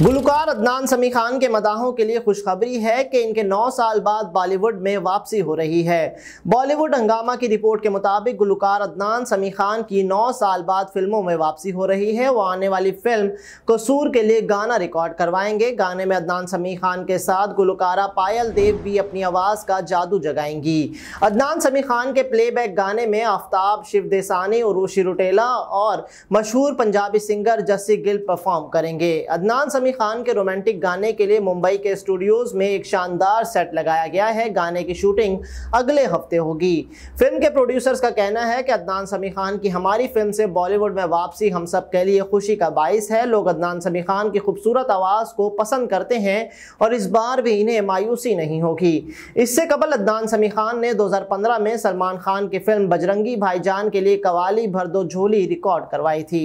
गुलकार अदनान समी खान के मदाहों के लिए खुशखबरी है कि इनके 9 साल बाद बॉलीवुड में वापसी हो रही है बॉलीवुड हंगामा की रिपोर्ट के मुताबिक गुलकार अदनान समी खान की 9 साल बाद फिल्मों में वापसी हो रही है वो आने वाली फिल्म कसूर के लिए गाना रिकॉर्ड करवाएंगे गाने में अदनान समी खान के साथ गुलकारा पायल देव भी अपनी आवाज़ का जादू जगाएंगी अदनान समी खान के प्ले गाने में आफ्ताब शिव देसानी उर्वशी रुटेला और मशहूर पंजाबी सिंगर जस्सी गिल परफॉर्म करेंगे अदनान समी खान के रोमांटिक गाने के लिए मुंबई के स्टूडियोज़ में एक शानदार सेट लगाया गया है गाने की शूटिंग अगले हफ्ते होगी फिल्म के प्रोड्यूसर्स का कहना है कि अदनान समी खान की हमारी फिल्म से बॉलीवुड में वापसी हम सब के लिए खुशी का बायस है लोग अदनान समी खान की खूबसूरत आवाज़ को पसंद करते हैं और इस बार भी इन्हें मायूसी नहीं होगी इससे कबल अदनान समी खान ने दो में सलमान खान की फिल्म बजरंगी भाईजान के लिए कवाली भर दो झोली रिकॉर्ड करवाई थी